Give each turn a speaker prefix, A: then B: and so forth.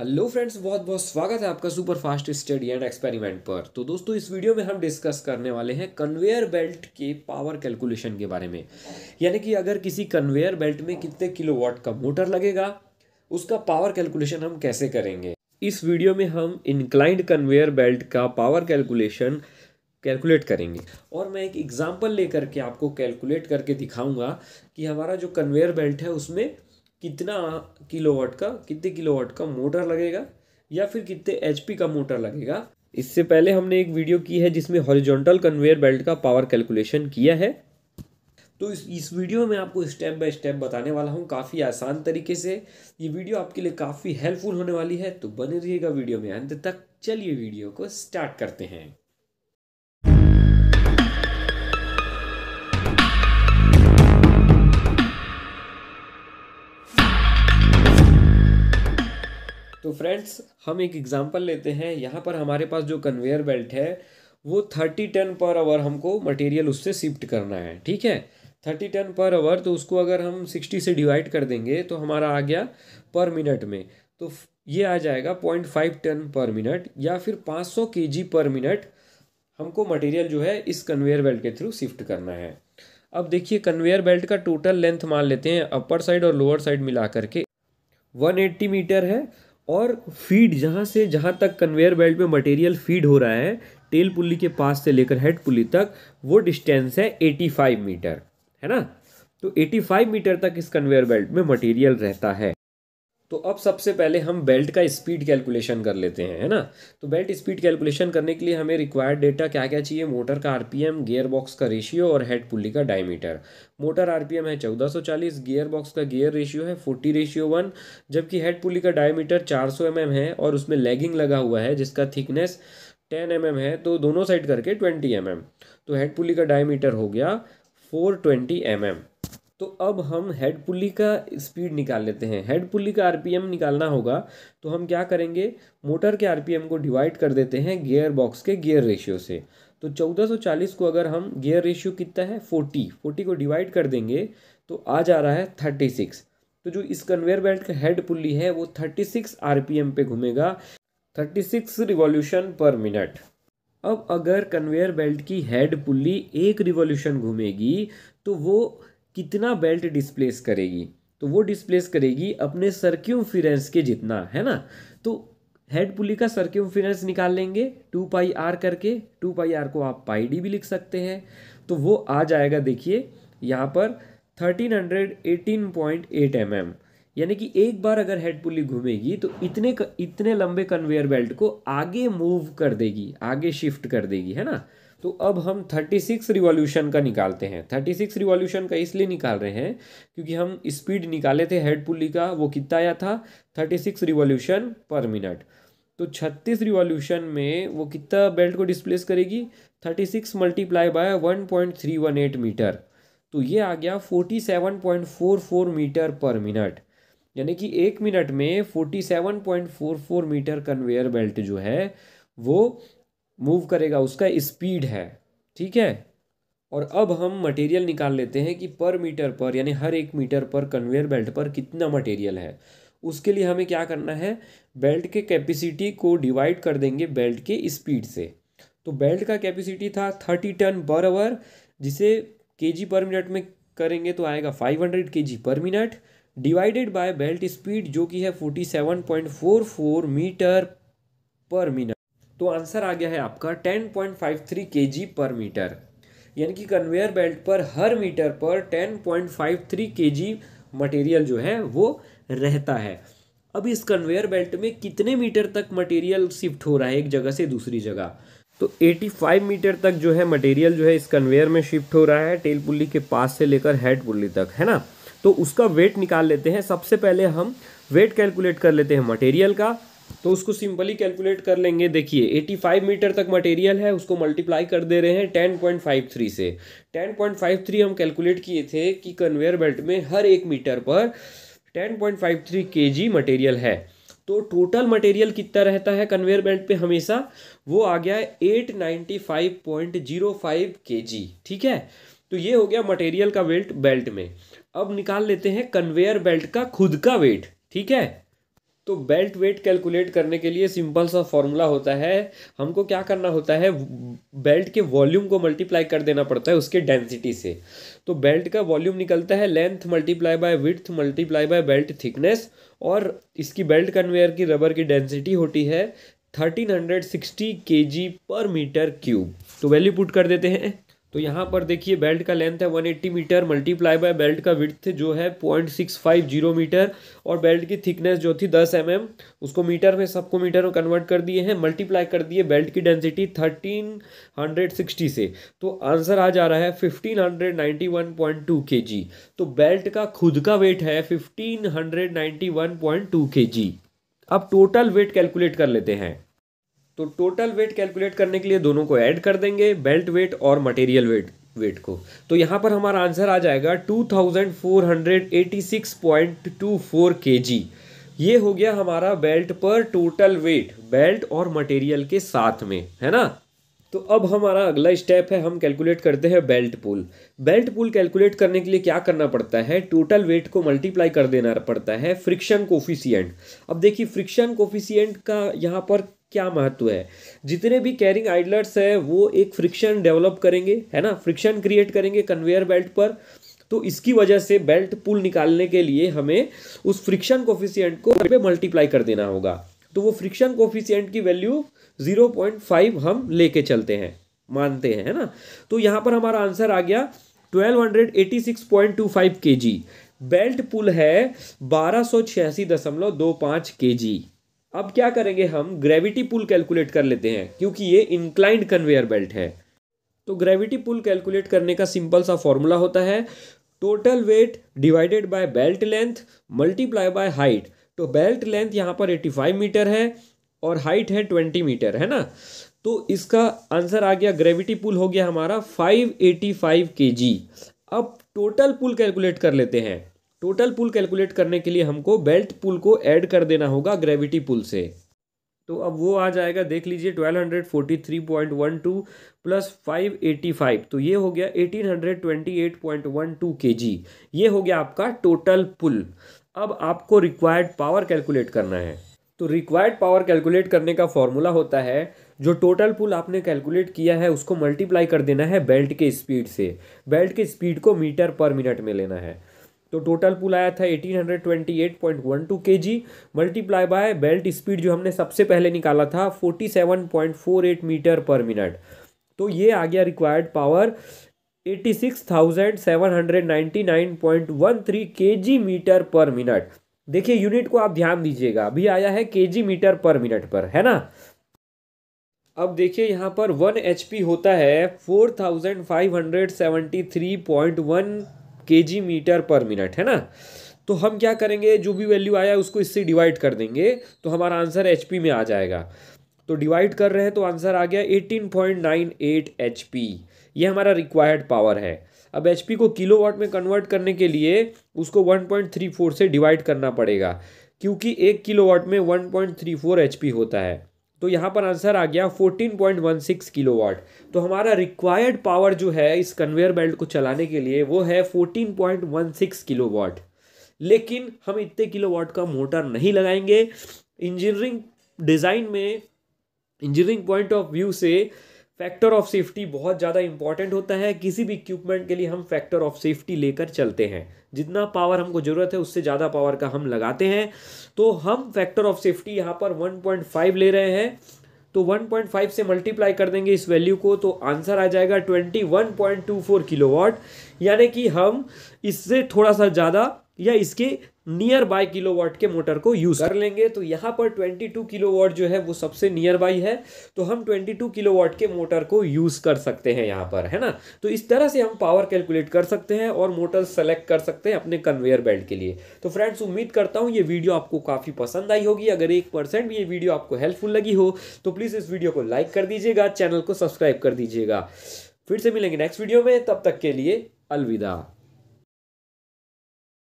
A: Hello friends बहुत बहुत स्वागत है आपका super fast study and experiment पर तो दोस्तों इस वीडियो में हम डिस्कस करने वाले हैं कन्वेयर बेल्ट के पावर कैलकुलेशन के बारे में यानी कि अगर किसी कन्वेयर बेल्ट में कितने किलोवाट का मोटर लगेगा उसका पावर कैलकुलेशन हम कैसे करेंगे इस वीडियो में हम इनक्लाइंट कन्वेयर बेल्ट का पावर कैलकुलेशन कैलकुलेट करेंगे और मैं एक एग्जाम्पल लेकर के आपको कैलकुलेट करके दिखाऊँगा कि हमारा जो कन्वेयर बेल्ट है उसमें कितना किलोवाट का कितने किलोवाट का मोटर लगेगा या फिर कितने एच का मोटर लगेगा इससे पहले हमने एक वीडियो की है जिसमें हॉरिजॉन्टल कन्वेयर बेल्ट का पावर कैलकुलेशन किया है तो इस इस वीडियो में आपको स्टेप बाय स्टेप बताने वाला हूँ काफ़ी आसान तरीके से ये वीडियो आपके लिए काफ़ी हेल्पफुल होने वाली है तो बने रहिएगा वीडियो में अंत तक चलिए वीडियो को स्टार्ट करते हैं तो फ्रेंड्स हम एक एग्ज़ाम्पल लेते हैं यहाँ पर हमारे पास जो कन्वेयर बेल्ट है वो थर्टी टन पर आवर हमको मटेरियल उससे शिफ्ट करना है ठीक है थर्टी टन पर आवर तो उसको अगर हम सिक्सटी से डिवाइड कर देंगे तो हमारा आ गया पर मिनट में तो ये आ जाएगा point five ton per minute या फिर पाँच सौ के जी पर मिनट हमको मटेरियल जो है इस कन्वेयर बेल्ट के थ्रू शिफ्ट करना है अब देखिए कन्वेयर बेल्ट का टोटल लेंथ मान लेते हैं अपर साइड और लोअर साइड मिला करके वन एट्टी मीटर है और फीड जहाँ से जहाँ तक कन्वेयर बेल्ट में मटेरियल फीड हो रहा है टेल पुली के पास से लेकर हेड पुली तक वो डिस्टेंस है 85 मीटर है ना तो 85 मीटर तक इस कन्वेयर बेल्ट में मटेरियल रहता है तो अब सबसे पहले हम बेल्ट का स्पीड कैलकुलेशन कर लेते हैं है ना तो बेल्ट स्पीड कैलकुलेशन करने के लिए हमें रिक्वायर्ड डेटा क्या क्या चाहिए मोटर का आरपीएम गियर बॉक्स का रेशियो और हेड पुली का डायमीटर मोटर आरपीएम है 1440 गियर बॉक्स का गियर रेशियो है 40 रेशियो वन जबकि हेड पुली का डायमीटर चार सौ mm है और उसमें लेगिंग लगा हुआ है जिसका थिकनेस टेन एम mm है तो दोनों साइड करके ट्वेंटी एम mm तो हेड पुली का डायमीटर हो गया फोर ट्वेंटी mm. तो अब हम हेड पुली का स्पीड निकाल लेते हैं हेड पुली का आरपीएम निकालना होगा तो हम क्या करेंगे मोटर के आरपीएम को डिवाइड कर देते हैं गियर बॉक्स के गियर रेशियो से तो 1440 को अगर हम गियर रेशियो कितना है 40 40 को डिवाइड कर देंगे तो आ जा रहा है 36 तो जो इस कन्वेयर बेल्ट का हेड पुली है वो 36 सिक्स आर घूमेगा सिक्स रिवॉल्यूशन पर मिनट अब अगर कन्वेयर बेल्ट की हेड पुली एक रिवॉल्यूशन घूमेगी तो वो कितना बेल्ट डिस्प्लेस करेगी तो वो डिस्प्लेस करेगी अपने सर्क्यूम के जितना है ना तो हेड पुली का सर्क्यूम निकाल लेंगे टू पाई आर करके टू पाई आर को आप पाई डी भी लिख सकते हैं तो वो आ जाएगा देखिए यहाँ पर thirteen hundred eighteen point eight M M यानी कि एक बार अगर हेड पुली घूमेगी तो इतने इतने लंबे कन्वेयर बेल्ट को आगे मूव कर देगी आगे शिफ्ट कर देगी है ना तो अब हम थर्टी सिक्स रिवॉल्यूशन का निकालते हैं थर्टी सिक्स रिवॉल्यूशन का इसलिए निकाल रहे हैं क्योंकि हम स्पीड निकाले थे हेड पुली का वो कितना आया था thirty six revolution per minute तो छत्तीस रिवॉल्यूशन में वो कितना बेल्ट को डिस्प्लेस करेगी thirty six multiply by one point three one eight metre तो ये आ गया forty seven point four four metre per minute यानी कि एक मिनट में forty seven point four four metre conveyor belt जो है वो मूव करेगा उसका स्पीड है ठीक है और अब हम मटेरियल निकाल लेते हैं कि पर मीटर पर यानी हर एक मीटर पर कन्वेयर बेल्ट पर कितना मटेरियल है उसके लिए हमें क्या करना है बेल्ट के कैपेसिटी को डिवाइड कर देंगे बेल्ट के स्पीड से तो बेल्ट का कैपेसिटी था थर्टी टन पर आवर जिसे के पर मिनट में करेंगे तो आएगा फाइव हंड्रेड के per minute divided by belt speed जो कि है forty seven point four four metre per minute तो आंसर आ गया है आपका ten point five three K G per metre यानी कि कन्वेयर बेल्ट पर हर मीटर पर ten point five three K G material जो है वो रहता है अब इस कन्वेयर बेल्ट में कितने मीटर तक मटेरियल शिफ्ट हो रहा है एक जगह से दूसरी जगह तो 85 मीटर तक जो है मटेरियल जो है इस कन्वेयर में शिफ्ट हो रहा है टेल पुल्ली के पास से लेकर हेड पुल्ली तक है ना तो उसका वेट निकाल लेते हैं सबसे पहले हम वेट कैलकुलेट कर लेते हैं मटेरियल का तो उसको सिंपली कैलकुलेट कर लेंगे देखिए 85 मीटर तक मटेरियल है उसको मल्टीप्लाई कर दे रहे हैं 10.53 से 10.53 हम कैलकुलेट किए थे कि कन्वेयर बेल्ट में हर एक मीटर पर 10.53 केजी मटेरियल है तो टोटल मटेरियल कितना रहता है कन्वेयर बेल्ट पे हमेशा वो आ गया eight ninety five point zero five K G ठीक है तो ये हो गया मटेरियल का वेल्ट बेल्ट में अब निकाल लेते हैं कन्वेयर बेल्ट का खुद का वेट ठीक है तो बेल्ट वेट कैलकुलेट करने के लिए सिंपल सा फॉर्मूला होता है हमको क्या करना होता है बेल्ट के वॉल्यूम को मल्टीप्लाई कर देना पड़ता है उसके डेंसिटी से तो बेल्ट का वॉल्यूम निकलता है length multiply by with multiply by belt thickness और इसकी बेल्ट कन्वेयर की रबर की डेंसिटी होती है thirteen hundred sixty K G per metre cube तो वैल्यू पुट कर देते हैं तो यहाँ पर देखिए बेल्ट का लेंथ है 180 मीटर मल्टीप्लाई बाय बेल्ट का विड्थ जो है point six five zero metre और बेल्ट की थिकनेस जो थी 10 एम mm, उसको मीटर में सबको मीटर में कन्वर्ट कर दिए हैं मल्टीप्लाई कर दिए बेल्ट की डेंसिटी 1360 से तो आंसर आ जा रहा है 1591.2 केजी तो बेल्ट का खुद का वेट है 1591.2 केजी अब टोटल वेट कैलकुलेट कर लेते हैं तो टोटल वेट कैलकुलेट करने के लिए दोनों को ऐड कर देंगे बेल्ट वेट और मटेरियल वेट वेट को तो यहाँ पर हमारा आंसर आ जाएगा two two thousand four four hundred eighty six point K G ये हो गया हमारा बेल्ट पर टोटल वेट बेल्ट और मटेरियल के साथ में है ना तो अब हमारा अगला स्टेप है हम कैलकुलेट करते हैं belt pull belt pull calculate करने के लिए क्या करना पड़ता है टोटल वेट को मल्टीप्लाई कर देना पड़ता है फ्रिक्शन कोफिशियंट अब देखिए फ्रिक्शन कोफिशियंट का यहाँ पर क्या महत्व है जितने भी कैरिंग आइडलर्स है वो एक फ्रिक्शन डेवलप करेंगे है ना फ्रिक्शन क्रिएट करेंगे कन्वेयर बेल्ट पर तो इसकी वजह से बेल्ट पुल निकालने के लिए हमें उस फ्रिक्शन कोफिशियंट को मल्टीप्लाई कर देना होगा तो वो फ्रिक्शन कोफिशियंट की वैल्यू जीरो पॉइंट फाइव हम लेके चलते हैं मानते हैं है ना तो यहाँ पर हमारा आंसर आ गया twelve hundred eighty six point two five K G belt पुल है बारह सौ छियासी दशमलव दो पाँच के जी अब क्या करेंगे हम ग्रेविटी पुल कैलकुलेट कर लेते हैं क्योंकि ये इंक्लाइंड कन्वेयर बेल्ट है तो ग्रेविटी पुल कैलकुलेट करने का सिंपल सा फॉर्मूला होता है total weight divided by belt length multiply by height तो बेल्ट लेंथ यहाँ पर एट्टी फाइव मीटर है और हाइट है ट्वेंटी मीटर है ना तो इसका आंसर आ गया ग्रेविटी पुल हो गया हमारा फाइव एटी फाइव के जी अब टोटल पुल कैलकुलेट कर लेते हैं टोटल पुल कैलकुलेट करने के लिए हमको बेल्ट पुल को ऐड कर देना होगा ग्रेविटी पुल से तो अब वो आ जाएगा देख लीजिए 1243.12 प्लस 585 तो ये हो गया 1828.12 केजी ये हो गया आपका टोटल पुल अब आपको रिक्वायर्ड पावर कैलकुलेट करना है तो रिक्वायर्ड पावर कैलकुलेट करने का फॉर्मूला होता है जो टोटल पुल आपने कैलकुलेट किया है उसको मल्टीप्लाई कर देना है बेल्ट के स्पीड से बेल्ट के स्पीड को मीटर पर मिनट में लेना है तो टोटल पुल आया था 1828.12 KG multiply by belt speed जो हमने सबसे पहले निकाला था 47.48 मीटर पर मिनट तो ये आ गया required power eighty six thousand seven hundred ninety nine point one three K G metre per minute देखिए यूनिट को आप ध्यान दीजिएगा अभी आया है के जी मीटर पर मिनट पर है ना अब देखिए यहाँ पर वन एच पी होता है four thousand five hundred seventy three point one K G metre per minute है ना तो हम क्या करेंगे जो भी वैल्यू आया उसको इससे डिवाइड कर देंगे तो हमारा आंसर एच पी में आ जाएगा तो डिवाइड कर रहे हैं तो आंसर आ गया eighteen point nine eight H P ये हमारा रिक्वायर्ड पावर है अब एच को किलो में कन्वर्ट करने के लिए उसको वन से डिवाइड करना पड़ेगा क्योंकि एक किलो में वन पॉइंट होता है तो यहाँ पर आंसर आ गया 14.16 पॉइंट तो हमारा रिक्वायर्ड पावर जो है इस कन्वेयर बेल्ट को चलाने के लिए वो है 14.16 पॉइंट लेकिन हम इतने किलोवाट का मोटर नहीं लगाएंगे इंजीनियरिंग डिज़ाइन में इंजीनियरिंग पॉइंट ऑफ व्यू से फैक्टर ऑफ सेफ्टी बहुत ज़्यादा इंपॉर्टेंट होता है किसी भी इक्विपमेंट के लिए हम फैक्टर ऑफ सेफ्टी लेकर चलते हैं जितना पावर हमको ज़रूरत है उससे ज़्यादा पावर का हम लगाते हैं तो हम फैक्टर ऑफ सेफ्टी यहाँ पर 1.5 ले रहे हैं तो 1.5 से मल्टीप्लाई कर देंगे इस वैल्यू को तो आंसर आ जाएगा 21.24 किलोवाट यानी कि हम इससे थोड़ा सा ज़्यादा या इसके नियर बाय किलो के मोटर को यूज कर लेंगे तो यहाँ पर 22 किलो जो है वो सबसे नियर बाई है तो हम 22 किलो के मोटर को यूज कर सकते हैं यहाँ पर है ना तो इस तरह से हम पावर कैलकुलेट कर सकते हैं और मोटर सेलेक्ट कर सकते हैं अपने कन्वेयर बेल्ट के लिए तो फ्रेंड्स उम्मीद करता हूँ ये वीडियो आपको काफ़ी पसंद आई होगी अगर एक परसेंट भी ये वीडियो आपको हेल्पफुल लगी हो तो प्लीज़ इस वीडियो को लाइक कर दीजिएगा चैनल को सब्सक्राइब कर दीजिएगा फिर से मिलेंगे नेक्स्ट वीडियो में तब तक के लिए अलविदा